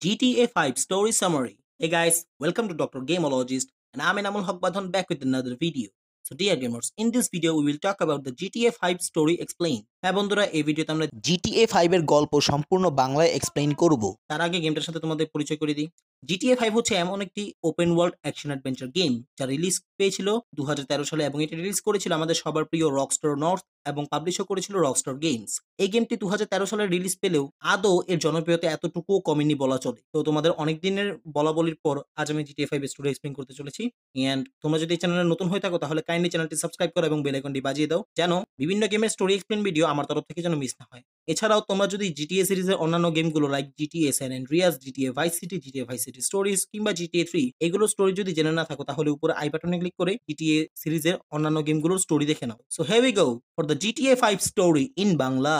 GTA 5 Story Summary. Hey guys, welcome to Dr. Gameologist and I'm Enamul Haqbadhan back with another video. So dear gamers, in this video we will talk about the GTA 5 story explained. হ্যাঁ বন্ধুরা এই ভিডিওতে আমরা GTA five এর গল্প সম্পূর্ণ বাংলায় explain করব তার আগে গেমটার সাথে তোমাদের পরিচয় করে দিই জিটিএ ফাইভ হচ্ছে এমন একটি open world action adventure game যা রিলিজ পেয়েছিল দু সালে এবং এটি রিলিজ করেছিল আমাদের সবার প্রিয় রকস্টার নর্থ এবং পাবলিশও করেছিল রকস্টার গেমস এই গেমটি দু সালে রিলিজ পেলেও আদৌ এর জনপ্রিয়তা এতটুকুও কমেনি বলা চলে তো তোমাদের অনেক দিনের বলাবলির পর আজ আমি জিটিএ ফাইভ স্টোরি এক্সপ্লেন করতে চলেছি অ্যান্ড তোমরা যদি এই চ্যানেলে নতুন হয়ে থাকো তাহলে কাইন্ডলি চ্যানেলটি সাবস্ক্রাইব করো এবং বেল আইকনটি বাজিয়ে দাও যেন বিভিন্ন গেমের স্টোরি এক্সপ্লেন ভিডিও আমার তরফ থেকে যেন মিস না হয় এছাড়াও তোমরা যদি জিটিএ সিরিজের অন্যান্য গেমগুলো like GTA Andreas GTA Vice City GTA Vice City Stories কিংবা জিটিএ থ্রি এগুলো স্টোরি যদি জেনে না থাকো তাহলে উপরে আই বাটনে ক্লিক করে জিটিএ সিরিজের অন্যান্য গেমগুলোর স্টোরি দেখে নাও so have a go for the GTA five story in Bangla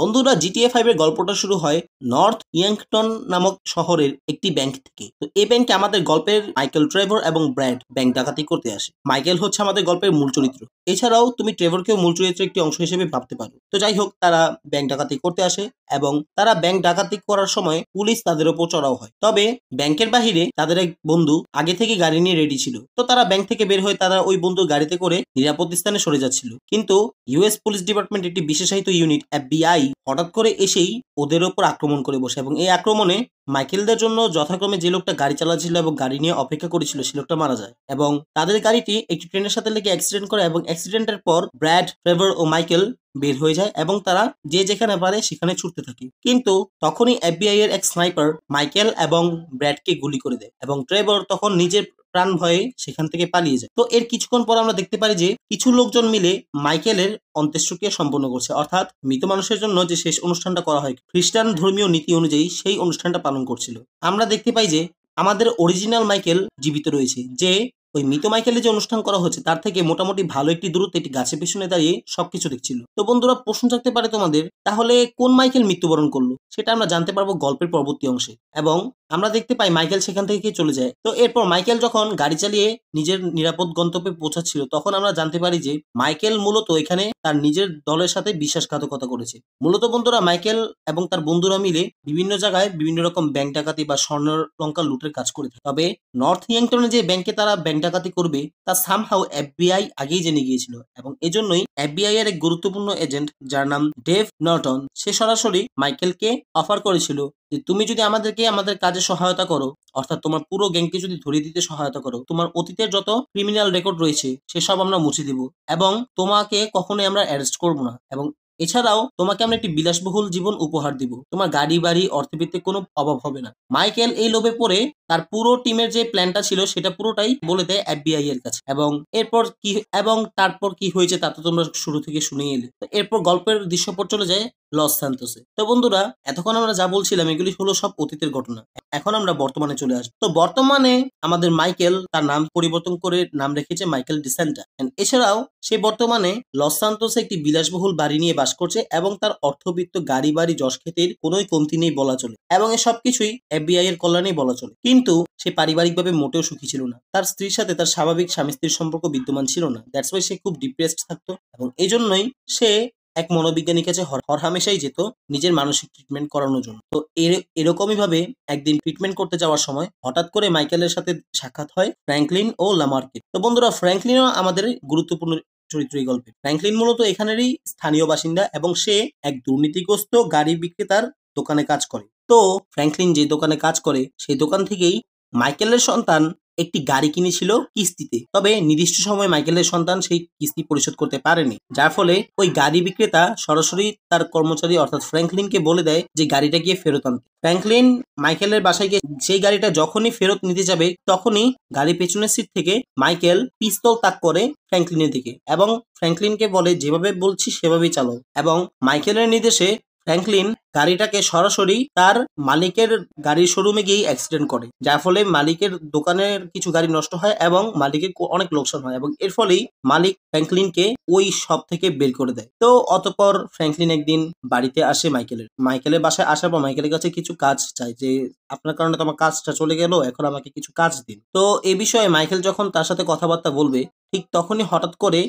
বন্ধুরা জিটিএ ফাইভের গল্পটা শুরু হয় নর্থ ইয়াংটন নামক শহরের একটি ব্যাংক থেকে তো এই ব্যাংকে আমাদের গল্পের মাইকেল ট্রেভর এবং ব্র্যাড ব্যাংক ডাকাতি করতে আসে মাইকেল হচ্ছে আমাদের গল্পের মূল চরিত্র এছাড়াও তুমি ট্রেভরকেও মূল চরিত্রের একটি অংশ হিসেবে ভাবতে পারো তো যাই হোক তারা ব্যাংক ডাকাতি করতে আসে এবং তারা ব্যাংক ডাকাতি করার সময় পুলিশ তাদের ওপর চড়াও হয় তবে ব্যাংকের বাহিরে তাদের এক বন্ধু আগে থেকে গাড়ি নিয়ে রেডি ছিল তো তারা ব্যাংক থেকে বের হয়ে তারা ওই বন্ধু গাড়িতে করে নিরাপদ স্থানে সরে যাচ্ছিল কিন্তু ইউএস পুলিশ ডিপার্টমেন্ট একটি বিশেষায়িত ইউনিট এফবিআই হঠাৎ করে এসেই ওদের ওপর আক্রমণ করে বসে এবং এই আক্রমণে মাইকেলদের জন্য যথাক্রমে যে লোকটা গাড়ি চালাচ্ছিল এবং গাড়ি নিয়ে অপেক্ষা করেছিল সে লোকটা মারা যায় এবং তাদের গাড়িটি একটি ট্রেনের সাথে লেগে অ্যাক্সিডেন্ট করে এবং অ্যাক্সিডেন্টের পর ব্র্যাড ট্রেভার ও মাইকেল বের হয়ে যায় এবং তারা যে যেখানে পারে সেখানে ছুটতে থাকে কিন্তু তখনই এফবিআই এর এক স্নাইপার মাইকেল এবং ব্র্যাডকে গুলি করে দেয় এবং ট্রেভর তখন নিজের প্রাণ ভয়ে সেখান থেকে পালিয়ে যায় তো এর কিছুক্ষণ পর আমরা দেখতে পারি যে কিছু লোকজন মিলে মাইকেলের অন্ত্যেষ্টক্রিয়া সম্পন্ন করছে অর্থাৎ মৃত মানুষের জন্য যে শেষ অনুষ্ঠানটা করা হয় খ্রিস্টান ধর্মীয় নীতি অনুযায়ী সেই অনুষ্ঠানটা পালন করছিল আমরা দেখতে পাই যে আমাদের অরিজিনাল মাইকেল জীবিত রয়েছে যে ওই মৃত মাইকেলে যে অনুষ্ঠান করা হয়েছে তার থেকে মোটামুটি ভালো একটি দূরত্ব একটি গাছের পিছনে দাঁড়িয়ে সবকিছু দেখছিল তো বন্ধুরা প্রশ্ন থাকতে পারে তোমাদের তাহলে কোন মাইকেল মৃত্যুবরণ করলো সেটা আমরা জানতে পারবো গল্পের পরবর্তী অংশে এবং আমরা দেখতে পাই মাইকেল সেখান থেকে চলে যায় তো এরপর মাইকেল যখন গাড়ি চালিয়ে নিজের নিরাপদ গন্তব্যে পৌঁছাচ্ছিল তখন আমরা জানতে পারি যে মাইকেল মূলত এখানে তার নিজের দলের সাথে বিশ্বাসঘাতকতা করেছে মূলত বন্ধুরা মাইকেল এবং তার বন্ধুরা মিলে বিভিন্ন জায়গায় বিভিন্ন রকম ব্যাংক ডাকাতি বা স্বর্ণ লঙ্কা লুটের কাজ করে থাকে তবে নর্থ ইয়াংটনে যে ব্যাংকে তারা ব্যাংক ডাকাতি করবে তা সামহাও এফবিআই আগেই জেনে গিয়েছিল এবং এজন্যই এফবিআই এর এক গুরুত্বপূর্ণ এজেন্ট যার নাম ডেভ নর্টন সে সরাসরি মাইকেলকে অফার করেছিল যে তুমি যদি আমাদেরকে আমাদের কাজে সহায়তা করো অর্থাৎ তোমার পুরো গ্যাংকে যদি ধরিয়ে দিতে সহায়তা করো তোমার অতীতের যত ক্রিমিনাল রেকর্ড রয়েছে সেসব আমরা মুছে দেব এবং তোমাকে কখনোই আমরা অ্যারেস্ট করব না এবং এছাড়াও তোমাকে আমরা একটি বিলাসবহুল জীবন উপহার দিব তোমার গাড়ি বাড়ি অর্থভিত্তিক কোনো অভাব হবে না মাইকেল এই লোভে পড়ে তার পুরো টিমের যে প্ল্যানটা ছিল সেটা পুরোটাই বলে দেয় এফবিআই এর কাছে এবং এরপর কি এবং তারপর কি হয়েছে তা তো তোমরা শুরু থেকে শুনে এলে এরপর গল্পের দৃশ্যপট চলে যায় লস সান্তোসে তো বন্ধুরা এতক্ষণ আমরা যা বলছিলাম এগুলি হলো সব অতীতের ঘটনা এখন আমরা বর্তমানে চলে আসি তো বর্তমানে আমাদের মাইকেল তার নাম পরিবর্তন করে নাম রেখেছে মাইকেল ডিসেন্টা এছাড়াও সে বর্তমানে লস সান্তোসে একটি বিলাসবহুল বাড়ি নিয়ে বাস করছে এবং তার অর্থবিত্ত গাড়ি বাড়ি যশ খেতের কোনোই কমতি নেই বলা চলে এবং এ সবকিছুই এফবিআই এর কল্যাণেই বলা চলে কিন্তু কিন্তু সে পারিবারিকভাবে মোটেও সুখী ছিল না তার স্ত্রীর সাথে তার স্বাভাবিক স্বামী স্ত্রীর সম্পর্ক বিদ্যমান ছিল না দ্যাটস ওয়াই সে খুব ডিপ্রেসড থাকতো এবং এই জন্যই সে এক মনোবিজ্ঞানীর কাছে হরহামেশাই যেত নিজের মানসিক ট্রিটমেন্ট করানোর জন্য তো এরকমই ভাবে একদিন ট্রিটমেন্ট করতে যাওয়ার সময় হঠাৎ করে মাইকেলের সাথে সাক্ষাৎ হয় ফ্র্যাঙ্কলিন ও লামার্কের তো বন্ধুরা ফ্র্যাঙ্কলিনও আমাদের গুরুত্বপূর্ণ চরিত্র এই গল্পে ফ্র্যাঙ্কলিন মূলত এখানেরই স্থানীয় বাসিন্দা এবং সে এক দুর্নীতিগ্রস্ত গাড়ি বিক্রেতার দোকানে কাজ করে তো ফ্র্যাঙ্কলিন যে দোকানে কাজ করে সেই দোকান থেকেই মাইকেলের সন্তান একটি গাড়ি কিনেছিল কিস্তিতে তবে নির্দিষ্ট সময় মাইকেলের সন্তান সেই কিস্তি পরিশোধ করতে পারেনি যার ফলে ওই গাড়ি বিক্রেতা সরাসরি তার কর্মচারী অর্থাৎ ফ্র্যাঙ্কলিনকে বলে দেয় যে গাড়িটা গিয়ে ফেরত আনতে ফ্র্যাঙ্কলিন মাইকেলের বাসায় গিয়ে সেই গাড়িটা যখনই ফেরত নিতে যাবে তখনই গাড়ির পেছনের সিট থেকে মাইকেল পিস্তল তাক করে ফ্র্যাঙ্কলিনের দিকে এবং ফ্র্যাঙ্কলিনকে বলে যেভাবে বলছি সেভাবেই চালো এবং মাইকেলের নির্দেশে ফ্র্যাঙ্কলিন গাড়িটাকে সরাসরি তার মালিকের গাড়ির শোরুমে গিয়ে অ্যাক্সিডেন্ট করে যার ফলে মালিকের দোকানের কিছু গাড়ি নষ্ট হয় এবং মালিকের অনেক লোকসান হয় এবং এর ফলেই মালিক ফ্র্যাঙ্কলিনকে ওই সব থেকে বের করে দেয় তো অতপর ফ্র্যাঙ্কলিন একদিন বাড়িতে আসে মাইকেলের মাইকেলের বাসায় আসার পর মাইকেলের কাছে কিছু কাজ চাই যে আপনার কারণে তো আমার কাজটা চলে গেল এখন আমাকে কিছু কাজ দিন তো এ বিষয়ে মাইকেল যখন তার সাথে কথাবার্তা বলবে ঠিক তখনই হঠাৎ করে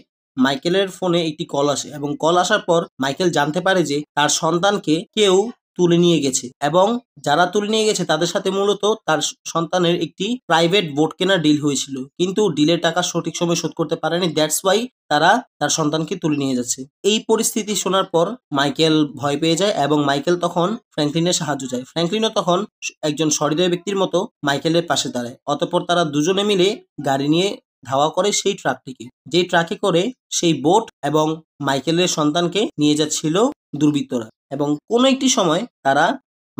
মাইকেলের ফোনে একটি কল আসে এবং কল আসার পর মাইকেল জানতে পারে যে তার সন্তানকে কেউ তুলে নিয়ে গেছে এবং যারা তুলে নিয়ে গেছে তাদের সাথে মূলত তার সন্তানের একটি প্রাইভেট বোট কেনার ডিল হয়েছিল কিন্তু ডিলের টাকা সঠিক সময় শোধ করতে পারেনি দ্যাটস ওয়াই তারা তার সন্তানকে তুলে নিয়ে যাচ্ছে এই পরিস্থিতি শোনার পর মাইকেল ভয় পেয়ে যায় এবং মাইকেল তখন ফ্র্যাঙ্কলিনের সাহায্য চায় ফ্র্যাঙ্কলিনও তখন একজন সরিদয় ব্যক্তির মতো মাইকেলের পাশে দাঁড়ায় অতপর তারা দুজনে মিলে গাড়ি নিয়ে ধাওয়া করে সেই ট্রাকটিকে যে ট্রাকে করে সেই বোট এবং মাইকেলের সন্তানকে নিয়ে যাচ্ছিল দুর্বৃত্তরা এবং কোনো একটি সময় তারা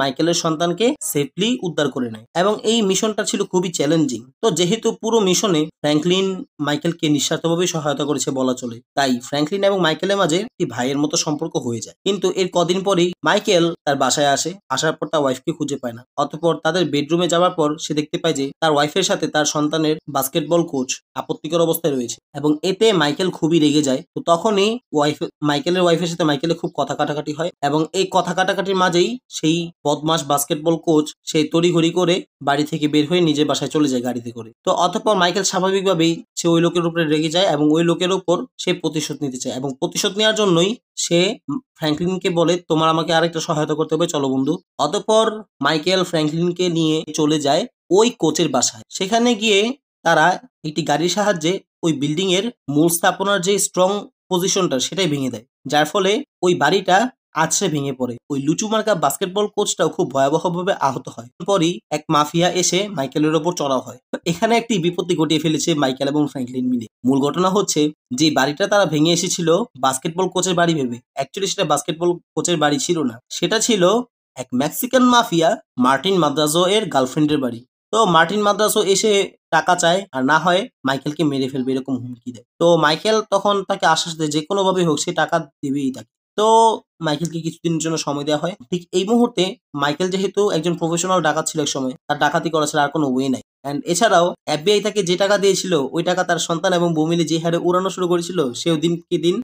মাইকেলের সন্তানকে সেফলি উদ্ধার করে নেয় এবং এই মিশনটা ছিল খুবই চ্যালেঞ্জিং তো যেহেতু পুরো মিশনে ফ্র্যাঙ্কলিন মাইকেলকে নিঃস্বার্থভাবে সহায়তা করেছে বলা চলে তাই ফ্র্যাঙ্কলিন এবং মাইকেলের মাঝে একটি ভাইয়ের মতো সম্পর্ক হয়ে যায় কিন্তু এর কদিন পরেই মাইকেল তার বাসায় আসে আসার পর তার ওয়াইফকে খুঁজে পায় না অতপর তাদের বেডরুমে যাওয়ার পর সে দেখতে পায় যে তার ওয়াইফের সাথে তার সন্তানের বাস্কেটবল কোচ আপত্তিকর অবস্থায় রয়েছে এবং এতে মাইকেল খুবই রেগে যায় তো তখনই ওয়াইফ মাইকেলের ওয়াইফের সাথে মাইকেলের খুব কথা কাটাকাটি হয় এবং এই কথা কাটাকাটির মাঝেই সেই বদমাস বাস্কেটবল কোচ সেই তড়িঘড়ি করে বাড়ি থেকে বের হয়ে নিজের বাসায় চলে যায় গাড়িতে করে তো অতঃপর মাইকেল স্বাভাবিকভাবেই সে ওই লোকের উপরে রেগে যায় এবং ওই লোকের উপর সে প্রতিশোধ নিতে চায় এবং প্রতিশোধ নেওয়ার জন্যই সে ফ্র্যাঙ্কলিনকে বলে তোমার আমাকে আরেকটা সহায়তা করতে হবে চলো বন্ধু অতঃপর মাইকেল ফ্র্যাঙ্কলিনকে নিয়ে চলে যায় ওই কোচের বাসায় সেখানে গিয়ে তারা একটি গাড়ির সাহায্যে ওই বিল্ডিংয়ের মূল স্থাপনার যে স্ট্রং পজিশনটা সেটাই ভেঙে দেয় যার ফলে ওই বাড়িটা আছড়ে ভেঙে পড়ে ওই লুচু মার্কা বাস্কেটবল কোচটাও খুব ভয়াবহ ভাবে আহত হয় পরই এক মাফিয়া এসে মাইকেলের ওপর চড়াও হয় এখানে একটি বিপত্তি ঘটিয়ে ফেলেছে মাইকেল এবং ফ্র্যাঙ্কলিন মিলে মূল ঘটনা হচ্ছে যে বাড়িটা তারা ভেঙে এসেছিল বাস্কেটবল কোচের বাড়ি ভেবে অ্যাকচুয়ালি সেটা বাস্কেটবল কোচের বাড়ি ছিল না সেটা ছিল এক মেক্সিকান মাফিয়া মার্টিন মাদ্রাজো এর গার্লফ্রেন্ডের বাড়ি তো মার্টিন মাদ্রাজো এসে টাকা চায় আর না হয় মাইকেলকে মেরে ফেলবে এরকম হুমকি দেয় তো মাইকেল তখন তাকে আশ্বাস দেয় যে কোনোভাবেই হোক সে টাকা দেবেই তাকে তো মাইকেলকে কিছুদিনের জন্য সময় দেওয়া হয় ঠিক এই মুহূর্তে মাইকেল যেহেতু একজন প্রফেশনাল ডাকাত ছিল এক সময় তার ডাকাতি করা ছাড়া আর কোনো ওয়ে নাই অ্যান্ড এছাড়াও এফবিআই তাকে যে টাকা দিয়েছিল ওই টাকা তার সন্তান এবং বমিলে যে হারে উড়ানো শুরু করেছিল সেও দিনকে দিন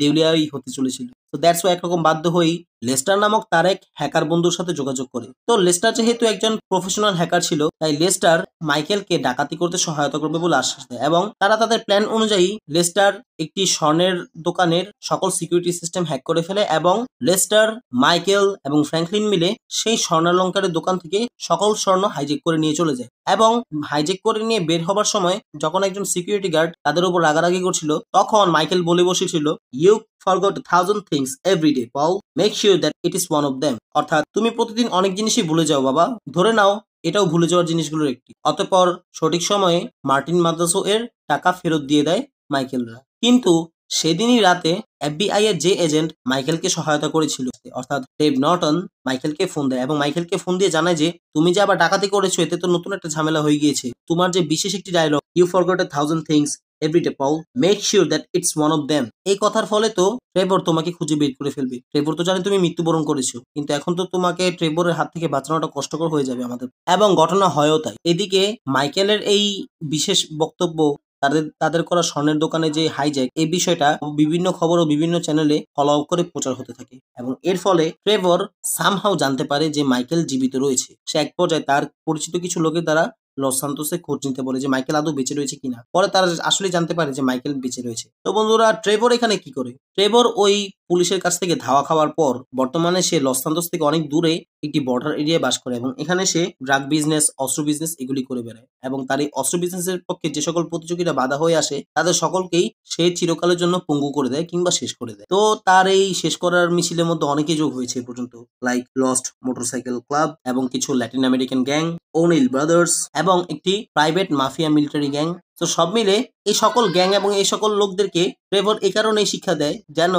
ডেউলিয়াই হতে চলেছিল তো দ্যাটস ওয়াই একরকম বাধ্য হয়েই লেস্টার নামক তার এক হ্যাকার বন্ধুর সাথে যোগাযোগ করে তো লেস্টার যেহেতু একজন প্রফেশনাল হ্যাকার ছিল তাই লেস্টার মাইকেলকে ডাকাতি করতে সহায়তা করবে বলে আশ্বাস দেয় এবং তারা তাদের প্ল্যান অনুযায়ী লেস্টার একটি স্বর্ণের দোকানের সকল সিকিউরিটি সিস্টেম হ্যাক করে ফেলে এবং লেস্টার মাইকেল এবং ফ্র্যাঙ্কলিন মিলে সেই স্বর্ণালঙ্কারের দোকান থেকে সকল স্বর্ণ হাইজেক করে নিয়ে চলে যায় এবং হাইজেক করে নিয়ে বের হবার সময় যখন একজন সিকিউরিটি গার্ড তাদের উপর রাগারাগি করছিল তখন মাইকেল বলে বসেছিল you forgot thousand things every day pal make sure that it is one of them অর্থাৎ তুমি প্রতিদিন অনেক জিনিসই ভুলে যাও বাবা ধরে নাও এটাও ভুলে যাওয়ার জিনিসগুলোর একটি অতপর সঠিক সময়ে মার্টিন মাদ্রাসো এর টাকা ফেরত দিয়ে দেয় মাইকেলরা কিন্তু সেদিনই রাতে এফবিআই এর যে এজেন্ট মাইকেলকে সহায়তা করেছিল অর্থাৎ ডেভ নর্টন মাইকেলকে ফোন দেয় এবং মাইকেলকে ফোন দিয়ে জানায় যে তুমি যে আবার ডাকাতি করেছো এতে তো নতুন একটা ঝামেলা হয়ে গিয়েছে তোমার যে বিশেষ একটি dialogue you forgot a thousand things everyday pal make sure that it's one of them এই কথার ফলে তো ট্রেভর তোমাকে খুঁজে বের করে ফেলবে ট্রেবর তো জানে তুমি মৃত্যুবরণ করেছো কিন্তু এখন তো তোমাকে ট্রেভরের হাত থেকে বাঁচানোটা কষ্টকর হয়ে যাবে আমাদের এবং ঘটনা হয়ও তাই এদিকে মাইকেলের এই বিশেষ বক্তব্য তাদের তাদের করা স্বর্ণের দোকানে যে হাইজ্যাক এই বিষয়টা বিভিন্ন খবর ও বিভিন্ন চ্যানেলে ফলো আপ করে প্রচার হতে থাকে এবং এর ফলে ট্রেভর সামহাও জানতে পারে যে মাইকেল জীবিত রয়েছে সে এক পর্যায়ে তার পরিচিত কিছু লোকের দ্বারা লস সান্তোসে খোঁজ নিতে বলে যে মাইকেল আদৌ বেঁচে রয়েছে কিনা পরে তারা আসলে জানতে পারে যে মাইকেল বেঁচে রয়েছে তো বন্ধুরা ট্রেভর এখানে কি করে ট্রেভর ওই পুলিশের কাছ থেকে ধাওয়া খাওয়ার পর বর্তমানে সে লস সান্তোস থেকে অনেক দূরে একটি বর্ডার এরিয়ায় বাস করে এবং এখানে সে ড্রাগ বিজনেস অস্ত্র বিজনেস এগুলি করে বেড়ায় এবং তার এই অস্ত্র বিজনেস এর পক্ষে যে সকল প্রতিযোগীরা বাধা হয়ে আসে তাদের সকলকেই সে চিরকালের জন্য পঙ্গু করে দেয় কিংবা শেষ করে দেয় তো তার এই শেষ করার মিছিলের মধ্যে অনেকেই যোগ হয়েছে পর্যন্ত লাইক লস্ট মোটরসাইকেল ক্লাব এবং কিছু Latin American gang O'Neil brothers এবং একটি প্রাইভেট মাফিয়া মিলিটারি গ্যাং তো সব মিলে এই সকল গ্যাং এবং এই সকল লোকদেরকে ট্রেভর এ কারণেই শিক্ষা দেয় যেন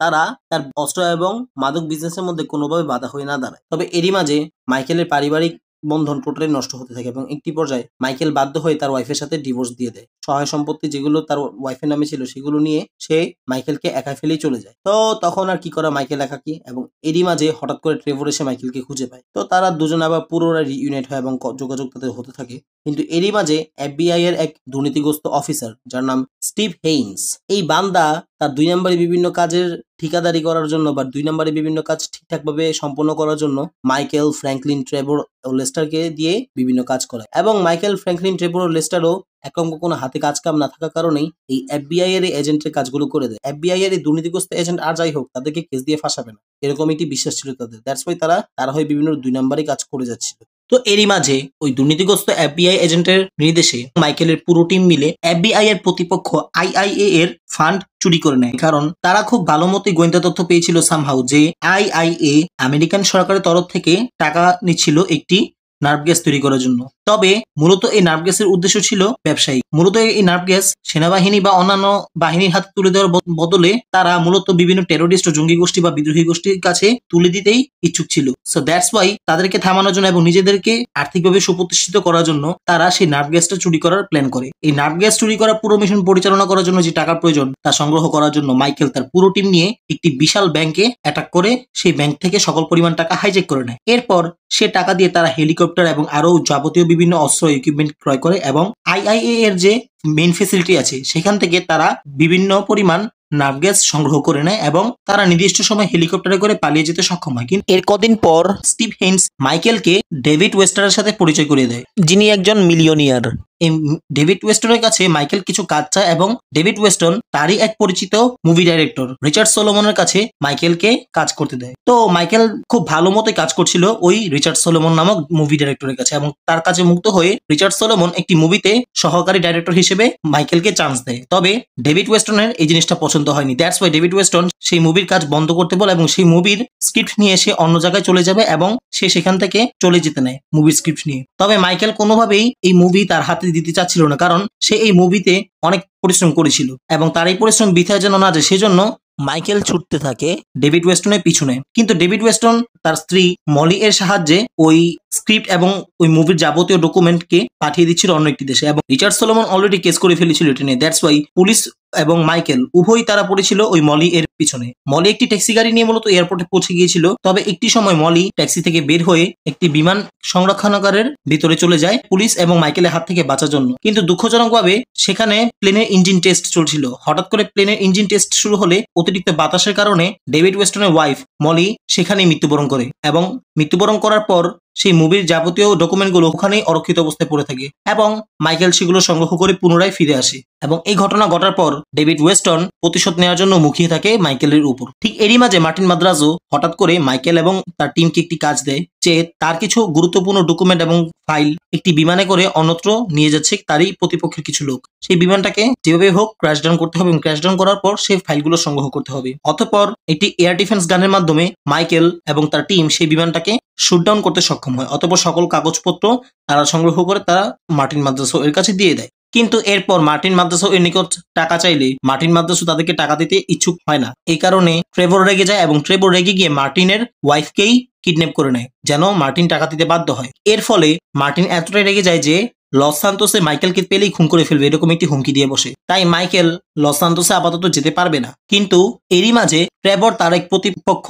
তারা তার অস্ত্র এবং মাদক বিজনেসের মধ্যে কোনোভাবে বাধা হয়ে না দাঁড়ায় তবে এরই মাঝে মাইকেলের পারিবারিক বন্ধন টোটালি নষ্ট হতে থাকে এবং একটি পর্যায়ে মাইকেল বাধ্য হয়ে তার ওয়াইফের সাথে ডিভোর্স দিয়ে দেয় সহায় সম্পত্তি যেগুলো তার ওয়াইফের নামে ছিল সেগুলো নিয়ে সে মাইকেলকে একা ফেলেই চলে যায় তো তখন আর কি করা মাইকেল একা কি এবং এরই মাঝে হঠাৎ করে ট্রেভর এসে মাইকেলকে খুঁজে পায় তো তারা দুজন আবার পুরোরা ইউনিট হয় এবং যোগাযোগ তাদের হতে থাকে কিন্তু এরই মাঝে এফবিআই এর এক দুর্নীতিগ্রস্ত অফিসার যার নাম স্টিভ হেইনস এই বান্দা তার দুই নম্বরে বিভিন্ন কাজের ঠিকাদারি করার জন্য বা দুই নম্বরে বিভিন্ন কাজ ঠিকঠাকভাবে সম্পন্ন করার জন্য মাইকেল ফ্র্যাঙ্কলিন ট্রেবর ও লেস্টারকে দিয়ে বিভিন্ন কাজ করে এবং মাইকেল ফ্র্যাঙ্কলিন ট্রেবর ও লেস্টারও একরকম কোনো হাতে কাজ কাম না থাকার কারণেই এই এফবিআই এর এজেন্টের কাজগুলো করে দেয় এফবিআই এর দুর্নীতিগ্রস্ত এজেন্ট আর যাই হোক তাদেরকে কেস দিয়ে ফাঁসাবে না এরকম একটি বিশ্বাস ছিল তাদের দ্যাটস ওয়াই তারা তারা হয় বিভিন্ন দুই নম্বরে কাজ করে যাচ্ছিল তো এরই মাঝে ওই দুর্নীতিগ্রস্ত এফবিআই এজেন্টের নির্দেশে মাইকেলের পুরো টিম মিলে এফবিআই এর প্রতিপক্ষ আইআইএ এর ফান্ড চুরি করে নেয় কারণ তারা খুব ভালো মতে গোয়েন্দা তথ্য পেয়েছিল সামহাউ যে আইআইএ আমেরিকান সরকারের তরফ থেকে টাকা নিচ্ছিল একটি নার্ভ গ্যাস তৈরি করার জন্য তবে মূলত এই নার্ভ গ্যাসের উদ্দেশ্য ছিল ব্যবসায়িক মূলত এই নার্ভ গ্যাস সেনাবাহিনী বা অন্যান্য বাহিনীর হাতে তুলে দেওয়ার বদলে তারা মূলত বিভিন্ন টেরোরিস্ট জঙ্গি গোষ্ঠী বা বিদ্রোহী গোষ্ঠীর কাছে তুলে দিতেই ইচ্ছুক ছিল সো দ্যাটস ওয়াই তাদেরকে থামানোর জন্য এবং নিজেদেরকে আর্থিকভাবে সুপ্রতিষ্ঠিত করার জন্য তারা সেই নার্ভ গ্যাসটা চুরি করার প্ল্যান করে এই নার্ভ গ্যাস চুরি করার পুরো মিশন পরিচালনা করার জন্য যে টাকার প্রয়োজন তা সংগ্রহ করার জন্য মাইকেল তার পুরো টিম নিয়ে একটি বিশাল ব্যাংকে অ্যাটাক করে সেই ব্যাংক থেকে সকল পরিমাণ টাকা হাইজেক করে নেয় এরপর সে টাকা দিয়ে তারা হেলিকপ্টার এবং আরও যাবতীয় বিভিন্ন অস্ত্র ইকুইপমেন্ট ক্রয় করে এবং আইআইএ এর যে মেইন ফেসিলিটি আছে সেখান থেকে তারা বিভিন্ন পরিমাণ নাফ গ্যাস সংগ্রহ করে নেয় এবং তারা নির্দিষ্ট সময় হেলিকপ্টারে করে পালিয়ে যেতে সক্ষম হয় কিন্তু এর কদিন পর স্টিভ হেইন্স মাইকেলকে ডেভিড ওয়েস্টারের সাথে পরিচয় করিয়ে দেয় যিনি একজন মিলিয়নিয়ার এই ডেভিড ওয়েস্টনের কাছে মাইকেল কিছু কাজ চায় এবং ডেভিড ওয়েস্টন তারই এক পরিচিত মুভি ডাইরেক্টর রিচার্ড সোলোমনের কাছে মাইকেলকে কাজ করতে দেয় তো মাইকেল খুব ভালো মতো কাজ করছিল ওই রিচার্ড সোলোমন নামক মুভি ডাইরেক্টরের কাছে এবং তার কাছে মুক্ত হয়ে রিচার্ড সোলোমন একটি মুভিতে সহকারী ডাইরেক্টর হিসেবে মাইকেলকে চান্স দেয় তবে ডেভিড ওয়েস্টনের এই জিনিসটা পছন্দ হয়নি দ্যাটস ওয়াই ডেভিড ওয়েস্টন সেই মুভির কাজ বন্ধ করতে বলে এবং সেই মুভির স্ক্রিপ্ট নিয়ে সে অন্য জায়গায় চলে যাবে এবং সে সেখান থেকে চলে যেতে নেয় মুভির স্ক্রিপ্ট নিয়ে তবে মাইকেল কোনোভাবেই এই মুভি তার হাতে হাতে দিতে চাচ্ছিল না কারণ সে এই মুভিতে অনেক পরিশ্রম করেছিল এবং তার এই পরিশ্রম বৃথায় যেন না যায় সেজন্য মাইকেল ছুটতে থাকে ডেভিড ওয়েস্টনের পিছনে কিন্তু ডেভিড ওয়েস্টন তার স্ত্রী মলি এর সাহায্যে ওই স্ক্রিপ্ট এবং ওই মুভির যাবতীয় ডকুমেন্টকে পাঠিয়ে দিচ্ছিল অন্য একটি দেশে এবং রিচার্ড সোলোমন অলরেডি কেস করে ফেলেছিল এটা নিয়ে দ্যাটস ওয়াই পুলিশ এবং মাইকেল উভয়ই তারা পড়েছিল ওই মলি এর পিছনে মলি একটি ট্যাক্সি গাড়ি নিয়ে মূলত এয়ারপোর্টে পৌঁছে গিয়েছিল তবে একটি সময় মলি ট্যাক্সি থেকে বের হয়ে একটি বিমান সংরক্ষণাগারের ভিতরে চলে যায় পুলিশ এবং মাইকেলের হাত থেকে বাঁচার জন্য কিন্তু দুঃখজনকভাবে সেখানে প্লেনের ইঞ্জিন টেস্ট চলছিল হঠাৎ করে প্লেনের ইঞ্জিন টেস্ট শুরু হলে অতিরিক্ত বাতাসের কারণে ডেভিড ওয়েস্টনের ওয়াইফ মলি সেখানেই মৃত্যুবরণ করে এবং মৃত্যুবরণ করার পর সেই মুভির যাবতীয় ডকুমেন্টগুলো ওখানেই অরক্ষিত অবস্থায় পড়ে থাকে এবং মাইকেল সেগুলো সংগ্রহ করে পুনরায় ফিরে আসে এবং এই ঘটনা ঘটার পর ডেভিড ওয়েস্টন প্রতিশোধ নেওয়ার জন্য মুখিয়ে থাকে মাইকেলের উপর ঠিক এরই মাঝে মার্টিন মাদ্রাজও হঠাৎ করে মাইকেল এবং তার টিমকে একটি কাজ দেয় যে তার কিছু গুরুত্বপূর্ণ ডকুমেন্ট এবং ফাইল একটি বিমানে করে অন্যত্র নিয়ে যাচ্ছে তারই প্রতিপক্ষের কিছু লোক সেই বিমানটাকে যেভাবে হোক ক্র্যাশ ডাউন করতে হবে এবং ক্র্যাশ ডাউন করার পর সেই ফাইলগুলো সংগ্রহ করতে হবে অতঃপর একটি এয়ার ডিফেন্স গানের মাধ্যমে মাইকেল এবং তার টিম সেই বিমানটাকে শুট ডাউন করতে সক্ষম হয় অতঃপর সকল কাগজপত্র তারা সংগ্রহ করে তারা মার্টিন মাদ্রাসা এর কাছে দিয়ে দেয় কিন্তু এরপর মার্টিন মাদ্রাসা এর নিকট টাকা চাইলে মার্টিন মাদ্রাসা তাদেরকে টাকা দিতে ইচ্ছুক হয় না এই কারণে ট্রেভর রেগে যায় এবং ট্রেভর রেগে গিয়ে মার্টিনের ওয়াইফকেই কিডন্যাপ করে নেয় যেন মার্টিন টাকা দিতে বাধ্য হয় এর ফলে মার্টিন এতটাই রেগে যায় যে লস সান্তোসে মাইকেলকে পেলেই খুন করে ফেলবে এরকম একটি হুমকি দিয়ে বসে তাই মাইকেল লস সান্তোসে আপাতত যেতে পারবে না কিন্তু এরই মাঝে ট্রেভর তার এক প্রতিপক্ষ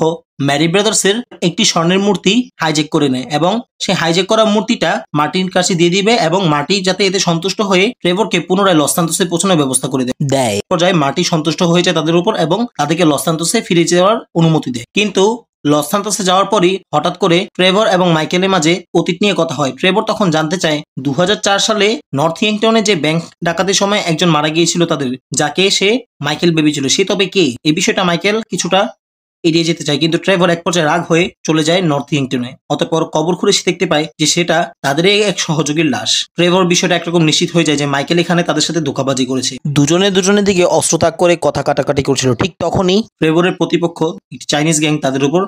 ম্যারি ব্রাদার্সের একটি স্বর্ণের মূর্তি হাইজেক করে নেয় এবং সে হাইজেক করা মূর্তিটা মার্টিন কাছে দিয়ে দিবে এবং মার্টি যাতে এতে সন্তুষ্ট হয়ে ট্রেভরকে পুনরায় লস্তান্তসে পৌঁছানোর ব্যবস্থা করে দেয় দেয় পর্যায়ে মার্টি সন্তুষ্ট হয়ে যায় তাদের উপর এবং তাদেরকে লস্তান্তসে ফিরে যাওয়ার অনুমতি দেয় কিন্তু লসান্তসে যাওয়ার পরই হঠাৎ করে ট্রেভর এবং মাইকেলের মাঝে অতীত নিয়ে কথা হয় ট্রেভর তখন জানতে চায় দু সালে নর্থ ইংটনে যে ব্যাংক ডাকাতির সময় একজন মারা গিয়েছিল তাদের যাকে সে মাইকেল ভেবেছিল সে তবে কে এই বিষয়টা মাইকেল কিছুটা এড়িয়ে যেতে চায় কিন্তু ট্রেভর এক পর্যায়ে রাগ হয়ে চলে যায় নর্থ ইংটনে অতঃপর কবর খুঁড়ে সে দেখতে পায় যে সেটা তাদেরই এক সহযোগীর লাশ ট্রেভর বিষয়টা একরকম নিশ্চিত হয়ে যায় যে মাইকেল এখানে তাদের সাথে ধোকাবাজি করেছে দুজনে দুজনের দিকে অস্ত্র তাক করে কথা কাটাকাটি করছিল ঠিক তখনই ট্রেভরের প্রতিপক্ষ একটি চাইনিজ গ্যাং তাদের উপর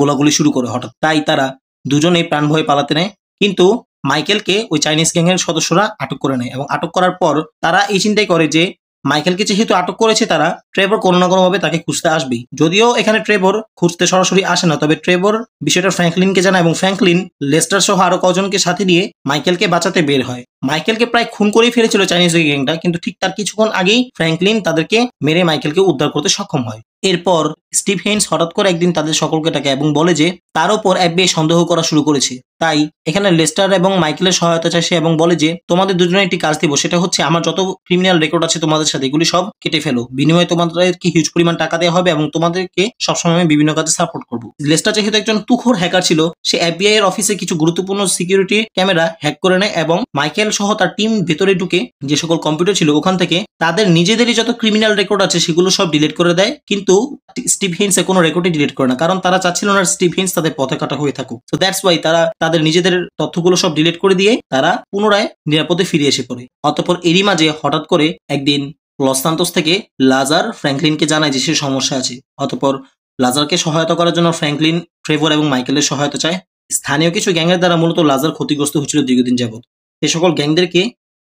গোলাগুলি শুরু করে হঠাৎ তাই তারা দুজনেই প্রাণ ভয়ে পালাতে নেয় কিন্তু মাইকেলকে ওই চাইনিজ গ্যাংয়ের সদস্যরা আটক করে নেয় এবং আটক করার পর তারা এই চিন্তাই করে যে মাইকেলকে যেহেতু আটক করেছে তারা ট্রেভর কোনো না কোনোভাবে তাকে খুঁজতে আসবেই যদিও এখানে ট্রেভর খুঁজতে সরাসরি আসে না তবে ট্রেভর বিষয়টা ফ্র্যাঙ্কলিনকে জানা এবং ফ্র্যাঙ্কলিন লেস্টার সহ আরো কজনকে সাথে নিয়ে মাইকেলকে বাঁচাতে বের হয় মাইকেলকে প্রায় খুন করেই ফেলেছিল চাইনিজ গ্যাংটা কিন্তু ঠিক তার কিছুক্ষণ আগেই ফ্র্যাঙ্কলিন তাদেরকে মেরে মাইকেলকে উদ্ধার করতে সক্ষম হয় এরপর স্টিভ হেন্স হঠাৎ করে একদিন তাদের সকলকে ডাকে এবং বলে যে তার ওপর এফবিআই সন্দেহ করা শুরু করেছে তাই এখানে লেস্টার এবং মাইকেলের সহায়তা চাইছে এবং বলে যে তোমাদের দুজনে একটি কাজ দিব সেটা হচ্ছে আমার যত ক্রিমিনাল রেকর্ড আছে তোমাদের সাথে এগুলি সব কেটে ফেলো বিনিময়ে তোমাদেরকে হিউজ পরিমাণ টাকা দেওয়া হবে এবং তোমাদেরকে সবসময় আমি বিভিন্ন কাজে সাপোর্ট করব লেস্টার যেহেতু একজন তুখোর হ্যাকার ছিল সে এফবিআই এর অফিসে কিছু গুরুত্বপূর্ণ সিকিউরিটি ক্যামেরা হ্যাক করে নেয় এবং মাইকেল সহ তার টিম ভেতরে ঢুকে যে সকল কম্পিউটার ছিল ওখান থেকে তাদের নিজেদেরই যত ক্রিমিনাল রেকর্ড আছে সেগুলো সব ডিলিট করে দেয় কিন্তু কিন্তু স্টিভ হিন্সের কোনো রেকর্ডই ডিলিট করে না কারণ তারা চাচ্ছিল না স্টিভ হিন্স তাদের পথে কাটা হয়ে থাকুক তো দ্যাটস ওয়াই তারা তাদের নিজেদের তথ্যগুলো সব ডিলিট করে দিয়ে তারা পুনরায় নিরাপদে ফিরে এসে পড়ে অতঃপর এরই মাঝে হঠাৎ করে একদিন লসান্তোস থেকে লাজার ফ্র্যাঙ্কলিনকে জানায় যে সে সমস্যা আছে অতঃপর লাজারকে সহায়তা করার জন্য ফ্র্যাঙ্কলিন ট্রেভর এবং মাইকেলের সহায়তা চায় স্থানীয় কিছু গ্যাংয়ের দ্বারা মূলত লাজার ক্ষতিগ্রস্ত হয়েছিল দীর্ঘদিন যাবৎ সে সকল গ্যাংদেরকে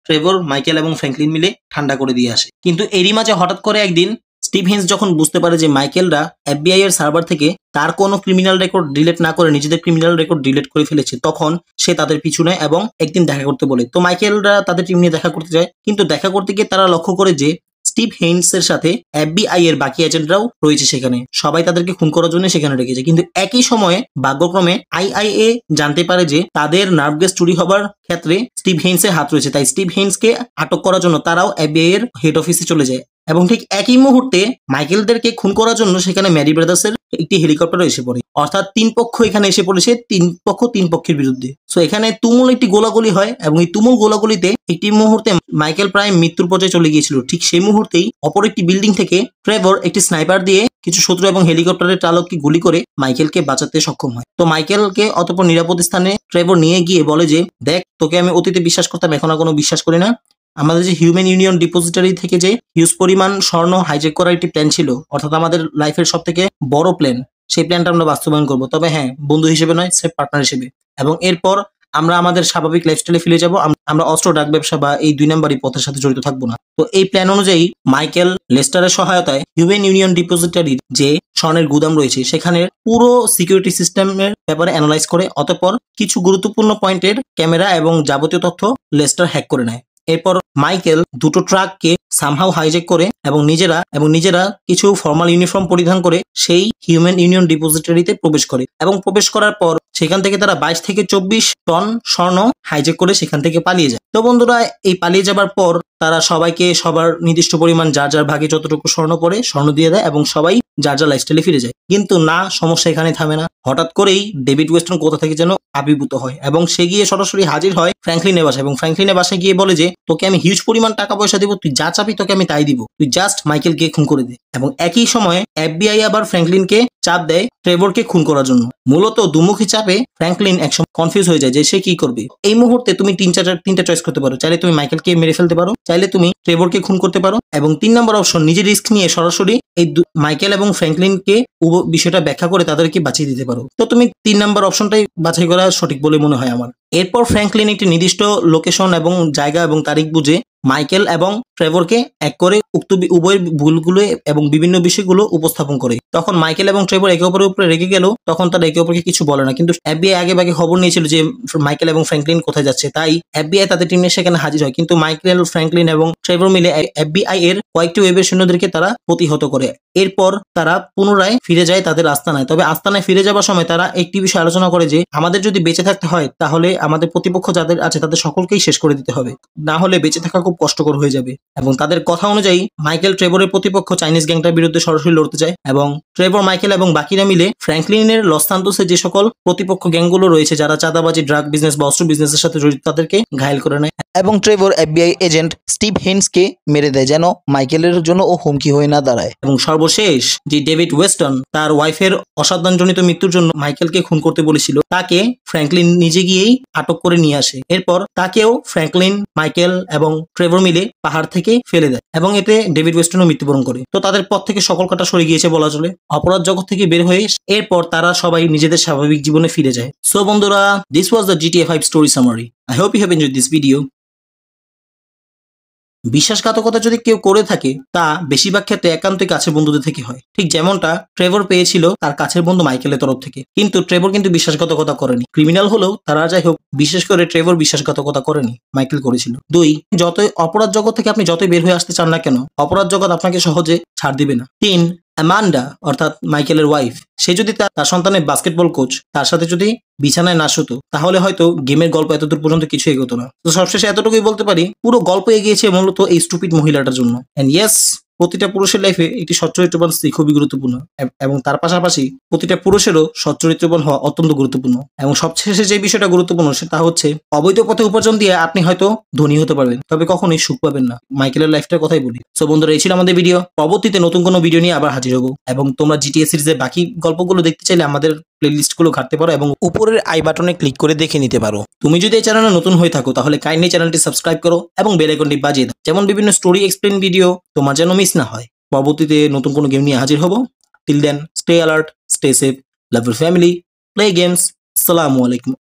ট্রেভর মাইকেল এবং ফ্র্যাঙ্কলিন মিলে ঠান্ডা করে দিয়ে আসে কিন্তু এরই মাঝে হঠাৎ করে একদিন স্টিভ হেন্স যখন বুঝতে পারে যে মাইকেলরা এফবিআই এর সার্ভার থেকে তার কোনো ক্রিমিনাল রেকর্ড ডিলেট না করে নিজেদের ক্রিমিনাল রেকর্ড ডিলেট করে ফেলেছে তখন সে তাদের পিছু নেয় এবং একদিন দেখা করতে বলে তো মাইকেলরা তাদের টিম নিয়ে দেখা করতে যায় কিন্তু দেখা করতে গিয়ে তারা লক্ষ্য করে যে স্টিভ এর সাথে এফবিআই এর বাকি এজেন্টরাও রয়েছে সেখানে সবাই তাদেরকে খুন করার জন্য সেখানে রেখেছে কিন্তু একই সময়ে ভাগ্যক্রমে আইআইএ জানতে পারে যে তাদের নার্ভ গেস চুরি হবার ক্ষেত্রে স্টিভ এর হাত রয়েছে তাই স্টিভ কে আটক করার জন্য তারাও এফবিআই এর হেড অফিসে চলে যায় এবং ঠিক একই মুহূর্তে মাইকেলদেরকে খুন করার জন্য সেখানে ম্যারি ব্রাদার্সের একটি হেলিকপ্টার এসে পড়ে অর্থাৎ তিন পক্ষ এখানে এসে পড়েছে তিন পক্ষ তিন পক্ষের বিরুদ্ধে সো এখানে তুমুল একটি গোলাগুলি হয় এবং এই তুমুল গোলাগুলিতে একটি মুহূর্তে মাইকেল প্রায় মৃত্যুর পর্যায়ে চলে গিয়েছিল ঠিক সেই মুহূর্তেই অপর একটি বিল্ডিং থেকে ট্রেভর একটি স্নাইপার দিয়ে কিছু শত্রু এবং হেলিকপ্টারের চালককে গুলি করে মাইকেলকে বাঁচাতে সক্ষম হয় তো মাইকেলকে অতপর নিরাপদ স্থানে ট্রেভর নিয়ে গিয়ে বলে যে দেখ তোকে আমি অতীতে বিশ্বাস করতাম এখন আর কোনো বিশ্বাস করি না আমাদের যে হিউম্যান ইউনিয়ন ডিপোজিটারি থেকে যে হিউজ পরিমাণ স্বর্ণ হাইজেক করার একটি প্ল্যান ছিল অর্থাৎ আমাদের লাইফের সব থেকে বড় প্ল্যান সেই প্ল্যানটা আমরা বাস্তবায়ন করব তবে হ্যাঁ বন্ধু হিসেবে নয় সে পার্টনার হিসেবে এবং এরপর আমরা আমাদের স্বাভাবিক লাইফস্টাইলে ফিরে যাব আমরা অস্ত্র ডাক ব্যবসা বা এই দুই নম্বরই পথের সাথে জড়িত থাকবো না তো এই প্ল্যান অনুযায়ী মাইকেল লেস্টারের সহায়তায় হিউম্যান ইউনিয়ন ডিপোজিটারির যে স্বর্ণের গুদাম রয়েছে সেখানে পুরো সিকিউরিটি সিস্টেমের ব্যাপারে অ্যানালাইজ করে অতঃপর কিছু গুরুত্বপূর্ণ পয়েন্টের ক্যামেরা এবং যাবতীয় তথ্য লেস্টার হ্যাক করে নেয় এরপর মাইকেল দুটো ট্রাককে সামহাও হাইজেক করে এবং নিজেরা এবং নিজেরা কিছু ফর্মাল ইউনিফর্ম পরিধান করে সেই হিউম্যান ইউনিয়ন ডিপোজিটারিতে প্রবেশ করে এবং প্রবেশ করার পর সেখান থেকে তারা বাইশ থেকে চব্বিশ টন স্বর্ণ হাইজেক করে সেখান থেকে পালিয়ে যায় তো বন্ধুরা এই পালিয়ে যাবার পর তারা সবাইকে সবার নির্দিষ্ট পরিমাণ যার যার ভাগে যতটুকু স্বর্ণ করে স্বর্ণ দিয়ে দেয় এবং সবাই যার যার লাইফস্টাইলে ফিরে যায় কিন্তু না সমস্যা এখানে থামে না হঠাৎ করেই ডেভিড ওয়েস্টন কোথা থেকে যেন আবির্ভূত হয় এবং সে গিয়ে সরাসরি হাজির হয় ফ্র্যাঙ্কলিনের বাসায় এবং ফ্র্যাঙ্কলিনের বাসায় গিয়ে বলে যে তোকে আমি হিউজ পরিমাণ টাকা পয়সা দিব তুই যা চাপি তোকে আমি তাই দিব তুই জাস্ট মাইকেলকে খুন করে দে এবং একই সময়ে এফবিআই আবার ফ্র্যাঙ্কলিনকে চাপ দেয় ট্রেভরকে খুন করার জন্য মূলত দুমুখী চাপে ফ্র্যাঙ্কলিন একসময় কনফিউজ হয়ে যায় যে সে কি করবে এই মুহূর্তে তুমি তিন চারটা তিনটা চয়েস করতে পারো চাইলে তুমি মাইকেলকে মেরে ফেলতে পারো চাইলে তুমি ট্রেভরকে খুন করতে পারো এবং তিন নম্বর অপশন নিজের রিস্ক নিয়ে সরাসরি এই মাইকেল এবং ফ্র্যাঙ্কলিনকে বিষয়টা ব্যাখ্যা করে তাদেরকে বাঁচিয়ে দিতে পারো তো তুমি তিন নম্বর অপশনটাই বাছাই করা সঠিক বলে মনে হয় আমার এরপর ফ্র্যাঙ্কলিন একটি নির্দিষ্ট লোকেশন এবং জায়গা এবং তারিখ বুঝে মাইকেল এবং ট্রেভরকে এক করে উক্ত উভয়ের ভুলগুলো এবং বিভিন্ন বিষয়গুলো উপস্থাপন করে তখন মাইকেল এবং ট্রেভর একে অপরের উপরে রেগে গেল তখন তারা একে অপরকে কিছু বলে না কিন্তু এফবিআই আগে আগে খবর নিয়েছিল যে মাইকেল এবং ফ্র্যাঙ্কলিন কোথায় যাচ্ছে তাই এফবিআই তাদের টিম নিয়ে সেখানে হাজির হয় কিন্তু মাইকেল ফ্র্যাঙ্কলিন এবং ট্রেভর মিলে এফবিআই এর কয়েকটি ওয়েবের সৈন্যদেরকে তারা প্রতিহত করে এরপর তারা পুনরায় ফিরে যায় তাদের আস্তানায় তবে আস্তানায় ফিরে যাবার সময় তারা একটি বিষয় আলোচনা করে যে আমাদের যদি বেঁচে থাকতে হয় তাহলে আমাদের প্রতিপক্ষ যাদের আছে তাদের সকলকেই শেষ করে দিতে হবে না হলে বেঁচে থাকা খুব কষ্টকর হয়ে যাবে এবং তাদের কথা অনুযায়ী মাইকেল ট্রেবরের প্রতিপক্ষ চাইনিজ গ্যাংটার বিরুদ্ধে সরাসরি লড়তে চায় এবং ট্রেবর মাইকেল এবং বাকিরা মিলে ফ্র্যাঙ্কলিনের লস্তান্তসে যে সকল প্রতিপক্ষ গ্যাংগুলো রয়েছে যারা চাঁদাবাজি ড্রাগ বিজনেস বা অস্ত্র বিজনেসের সাথে জড়িত তাদেরকে ঘায়ল করে নেয় এবং ট্রেভর এফবিআই এজেন্ট স্টিভ হিন্সকে মেরে দেয় যেন মাইকেলের জন্য ও হুমকি হয়ে না দাঁড়ায় এবং সর্বশেষ যে ডেভিড ওয়েস্টন তার ওয়াইফের অসাবধানজনিত মৃত্যুর জন্য মাইকেলকে খুন করতে বলেছিল তাকে ফ্র্যাঙ্কলিন নিজে গিয়েই আটক করে নিয়ে আসে এরপর তাকেও ফ্র্যাঙ্কলিন মাইকেল এবং ট্রেভর মিলে পাহাড় থেকে ফেলে দেয় এবং এতে ডেভিড ওয়েস্টনও মৃত্যুবরণ করে তো তাদের পথ থেকে সকল কাটা সরে গিয়েছে বলা চলে অপরাধ জগৎ থেকে বের হয়ে এরপর তারা সবাই নিজেদের স্বাভাবিক জীবনে ফিরে যায় সো বন্ধুরা this was the GTA five story summary I hope you have enjoyed this video বিশ্বাসঘাতকতা যদি কেউ করে থাকে তা বেশিরভাগ ক্ষেত্রে একান্তই কাছের বন্ধুদের থেকে হয় ঠিক যেমনটা ট্রেভর পেয়েছিল তার কাছের বন্ধু মাইকেলের তরফ থেকে কিন্তু ট্রেভর কিন্তু বিশ্বাসঘাতকতা করেনি ক্রিমিনাল হলেও তারা যাই হোক বিশেষ করে ট্রেভর বিশ্বাসঘাতকতা করেনি মাইকেল করেছিল দুই যতই অপরাধ জগৎ থেকে আপনি যতই বের হয়ে আসতে চান না কেন অপরাধ জগৎ আপনাকে সহজে ছাড় দিবে না তিন অ্যামান্ডা অর্থাৎ মাইকেলের ওয়াইফ সে যদি তার সন্তানের বাস্কেটবল কোচ তার সাথে যদি বিছানায় না শুতো তাহলে হয়তো গেমের গল্প এতদূর পর্যন্ত কিছু এগোতো না তো সবশেষে এতটুকুই বলতে পারি পুরো গল্প এগিয়েছে মূলত এই স্টুপিড মহিলাটার জন্য অ্যান্ড ইয়েস প্রতিটা পুরুষের লাইফে একটি সচ্চরিত্রবান স্ত্রী খুবই গুরুত্বপূর্ণ এবং তার পাশাপাশি প্রতিটা পুরুষেরও সচ্চরিত্রবান হওয়া অত্যন্ত গুরুত্বপূর্ণ এবং সবশেষে যে বিষয়টা গুরুত্বপূর্ণ তা হচ্ছে অবৈধ পথে উপার্জন দিয়ে আপনি হয়তো ধনী হতে পারবেন তবে কখনোই সুখ পাবেন না মাইকেলের লাইফটার কথাই বলি সো বন্ধুরা এই ছিল আমাদের ভিডিও পরবর্তীতে নতুন কোনো ভিডিও নিয়ে আবার হাজির হবো এবং তোমরা জিটিএস সিরিজের বাকি গল্পগুলো দেখতে চাইলে আমাদের প্লেলিস্টগুলো ঘাটতে পারো এবং উপরের আই বাটনে ক্লিক করে দেখে নিতে পারো তুমি যদি এই চ্যানেলে নতুন হয়ে থাকো তাহলে কাইন্ডলি চ্যানেলটি সাবস্ক্রাইব করো এবং আইকনটি বাজিয়ে দাও যেমন বিভিন্ন স্টোরি এক্সপ্লেন ভিডিও তোমার যেন মিস না হয় পরবর্তীতে নতুন কোনো গেম নিয়ে হাজির হব till then stay alert stay safe love your family play games সালামু আলাইকুম